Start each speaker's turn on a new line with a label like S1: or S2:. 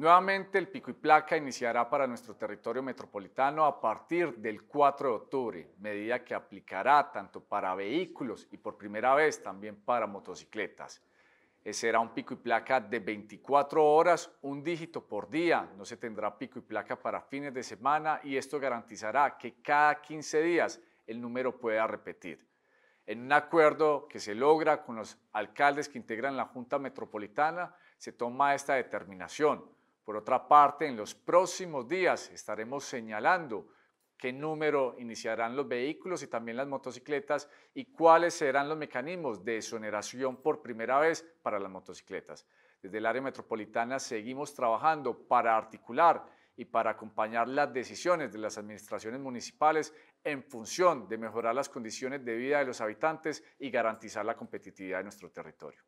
S1: Nuevamente el pico y placa iniciará para nuestro territorio metropolitano a partir del 4 de octubre, medida que aplicará tanto para vehículos y por primera vez también para motocicletas. Eh, será un pico y placa de 24 horas, un dígito por día. No se tendrá pico y placa para fines de semana y esto garantizará que cada 15 días el número pueda repetir. En un acuerdo que se logra con los alcaldes que integran la Junta Metropolitana, se toma esta determinación por otra parte, en los próximos días estaremos señalando qué número iniciarán los vehículos y también las motocicletas y cuáles serán los mecanismos de exoneración por primera vez para las motocicletas. Desde el área metropolitana seguimos trabajando para articular y para acompañar las decisiones de las administraciones municipales en función de mejorar las condiciones de vida de los habitantes y garantizar la competitividad de nuestro territorio.